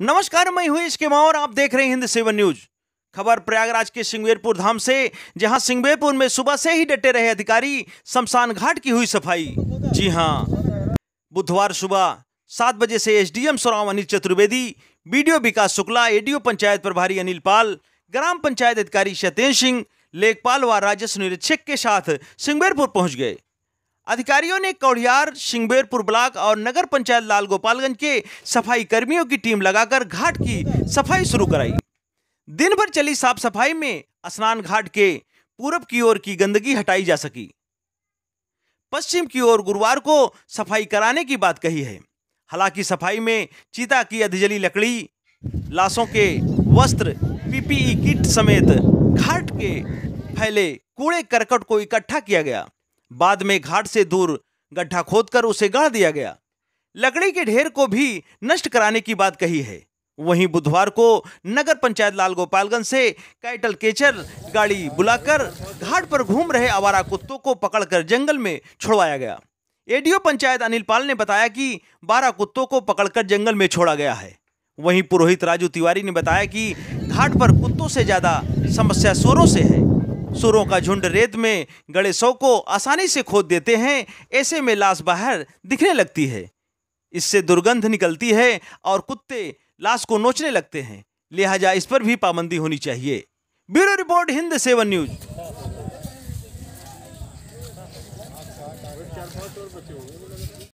नमस्कार मैं हूं इसके माँ और आप देख रहे हैं हिंद सेवन न्यूज खबर प्रयागराज के सिंगवेरपुर धाम से जहां सिंगवेरपुर में सुबह से ही डटे रहे अधिकारी शमशान घाट की हुई सफाई जी हां बुधवार सुबह सात बजे से SDM Saurav Anil Chaturvedi BDO Vikas Shukla ADO panchayat प्रभारी अनिल पाल ग्राम पंचायत अधिकारी सत्येंद्र सिंह लेखपाल व राजस्व निरीक्षक के साथ सिंगवेरपुर पहुंच गए अधिकारियों ने कौड़ियार सिंगबेरपुर ब्लॉक और नगर पंचायत लाल गोपालगंज के सफाई कर्मियों की टीम लगाकर घाट की सफाई शुरू कराई दिन भर चली साफ सफाई में स्नान घाट के पूरब की ओर की गंदगी हटाई जा सकी पश्चिम की ओर गुरुवार को सफाई कराने की बात कही है हालांकि सफाई में चीता की अधजली लकड़ी लाशों के वस्त्र पीपीई किट समेत घाट के फैले कूड़े करकट को इकट्ठा किया गया बाद में घाट से दूर गड्ढा खोदकर उसे गाड़ दिया गया लकड़ी के ढेर को भी नष्ट कराने की बात कही है वहीं बुधवार को नगर पंचायत लाल गोपालगंज से कैटल केचर गाड़ी बुलाकर घाट पर घूम रहे आवारा कुत्तों को पकड़कर जंगल में छोड़वाया गया एडीओ पंचायत अनिल पाल ने बताया कि बारह कुत्तों को पकड़कर जंगल में छोड़ा गया है वहीं पुरोहित राजू तिवारी ने बताया कि घाट पर कुत्तों से ज़्यादा समस्या शोरों से है सुरों का झुंड रेत में गड़े सौ को आसानी से खोद देते हैं ऐसे में लाश बाहर दिखने लगती है इससे दुर्गंध निकलती है और कुत्ते लाश को नोचने लगते हैं लिहाजा इस पर भी पाबंदी होनी चाहिए bureau report Hind seven news